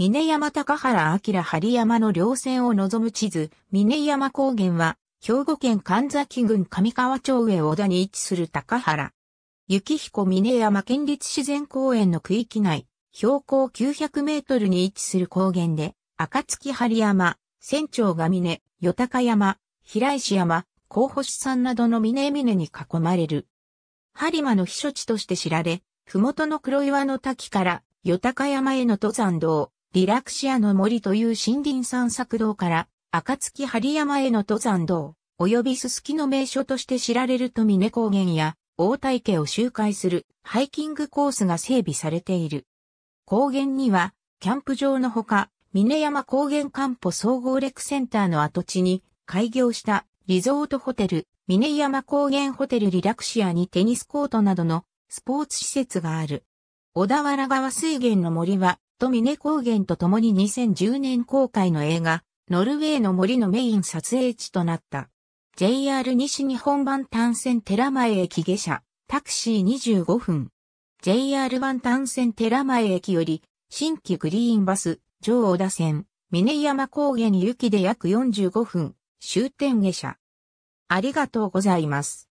峰山高原明針山の稜線を望む地図、峰山高原は、兵庫県神崎郡上川町上小田に位置する高原。雪彦峰山県立自然公園の区域内、標高900メートルに位置する高原で、暁針山、船長が峰、与高山、平石山、甲星山などの峰々に囲まれる。播磨の避暑地として知られ、麓の黒岩の滝から、与高山への登山道、リラクシアの森という森林散策道から、暁針山への登山道、及びすすきの名所として知られる富峰高原や、大体家を周回するハイキングコースが整備されている。高原には、キャンプ場のほか、峰山高原漢方総合レクセンターの跡地に開業したリゾートホテル、峰山高原ホテルリラクシアにテニスコートなどのスポーツ施設がある。小田原川水源の森はと。ミネ高原と共に2010年公開の映画、ノルウェーの森のメイン撮影地となった。JR 西日本版単線寺前駅下車、タクシー25分。JR 版単線寺前駅より、新規グリーンバス、上小田線、峰山高原行きで約45分、終点下車。ありがとうございます。